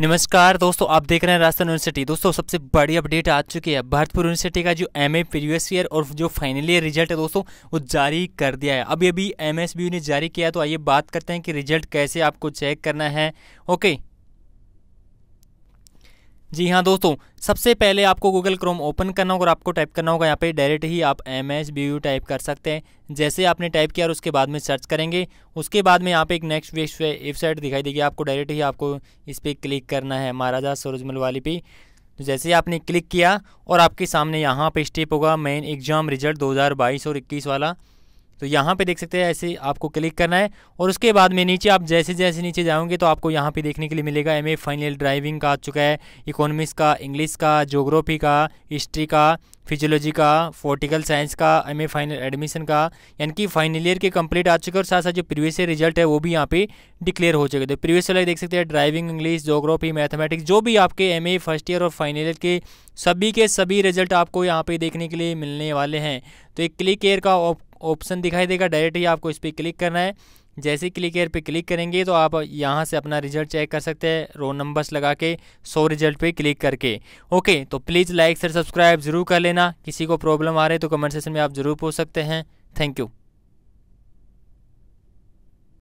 नमस्कार दोस्तों आप देख रहे हैं राजस्थान यूनिवर्सिटी दोस्तों सबसे बड़ी अपडेट आ चुकी है भरतपुर यूनिवर्सिटी का जो एम ए प्रीवियस ईयर और जो फाइनल ईयर रिजल्ट है दोस्तों वो जारी कर दिया है अभी अभी एम ने जारी किया तो आइए बात करते हैं कि रिजल्ट कैसे आपको चेक करना है ओके जी हाँ दोस्तों सबसे पहले आपको गूगल क्रोम ओपन करना होगा और आपको टाइप करना होगा यहाँ पे डायरेक्ट ही आप M S B U type कर सकते हैं जैसे आपने टाइप किया और उसके बाद में सर्च करेंगे उसके बाद में यहाँ पे एक नेक्स्ट वेबसाइट दिखाई देगी आपको डायरेक्ट ही आपको इस पर क्लिक करना है महाराजा सरोजमल वाली पे तो जैसे ही आपने क्लिक किया और आपके सामने यहाँ पे स्टेप होगा मेन एग्ज़ाम रिजल्ट 2022 और 21 वाला तो यहाँ पे देख सकते हैं ऐसे आपको क्लिक करना है और उसके बाद में नीचे आप जैसे जैसे नीचे जाओगे तो आपको यहाँ पे देखने के लिए मिलेगा एम फाइनल ड्राइविंग का आ चुका है इकोनॉमिक्स का इंग्लिश का जोग्राफी का हिस्ट्री का फिजियोलॉजी का पोर्टिकल साइंस का एम फाइनल एडमिशन का यानी कि फाइनल ईयर के कंप्लीट आ चुके हैं और साथ साथ जो प्रीवियस ईयर रिजल्ट है वो भी यहाँ पे डिक्लेयर हो चुके थे प्रीवियस ईयर देख सकते हैं ड्राइविंग इंग्लिश जोग्राफी मैथमेटिक्स जो भी आपके एम फर्स्ट ईयर और फाइनल ईयर के सभी के सभी रिजल्ट आपको यहाँ पे देखने के लिए मिलने वाले हैं तो एक क्लिक एयर का ऑप्शन दिखाई देगा डायरेक्ट ही आपको इस पर क्लिक करना है जैसे क्लिक एयर पे क्लिक करेंगे तो आप यहाँ से अपना रिजल्ट चेक कर सकते हैं रोल नंबर्स लगा के सो रिजल्ट पे क्लिक करके ओके तो प्लीज़ लाइक से सब्सक्राइब जरूर कर लेना किसी को प्रॉब्लम आ रही है तो कमेंट सेक्शन में आप ज़रूर पूछ सकते हैं थैंक यू